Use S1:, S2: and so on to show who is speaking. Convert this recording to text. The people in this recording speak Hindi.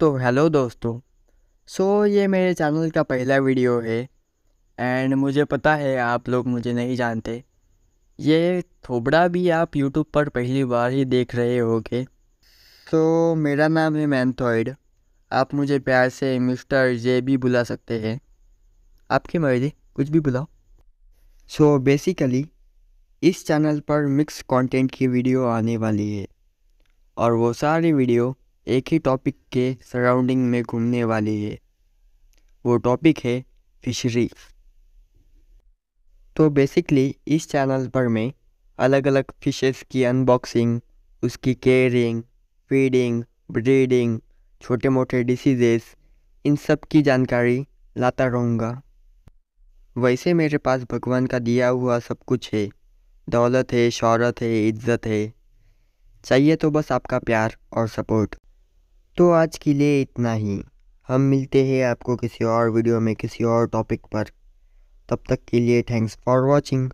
S1: तो हेलो दोस्तों सो so, ये मेरे चैनल का पहला वीडियो है एंड मुझे पता है आप लोग मुझे नहीं जानते ये थोबड़ा भी आप यूट्यूब पर पहली बार ही देख रहे होगे तो so, मेरा नाम है मैंथॉइड आप मुझे प्यार से मिस्टर जे भी बुला सकते हैं आपकी मर्जी कुछ भी बुलाओ सो so, बेसिकली इस चैनल पर मिक्स कंटेंट की वीडियो आने वाली है और वो सारी वीडियो एक ही टॉपिक के सराउंडिंग में घूमने वाली है वो टॉपिक है फिशरी तो बेसिकली इस चैनल पर मैं अलग अलग फिशेस की अनबॉक्सिंग उसकी केयरिंग फीडिंग ब्रीडिंग छोटे मोटे डिसीजेस इन सब की जानकारी लाता रहूँगा वैसे मेरे पास भगवान का दिया हुआ सब कुछ है दौलत है शौहरत है इज्जत है चाहिए तो बस आपका प्यार और सपोर्ट
S2: तो आज के लिए इतना ही हम मिलते हैं आपको किसी और वीडियो में किसी और टॉपिक पर तब तक के लिए थैंक्स फॉर वॉचिंग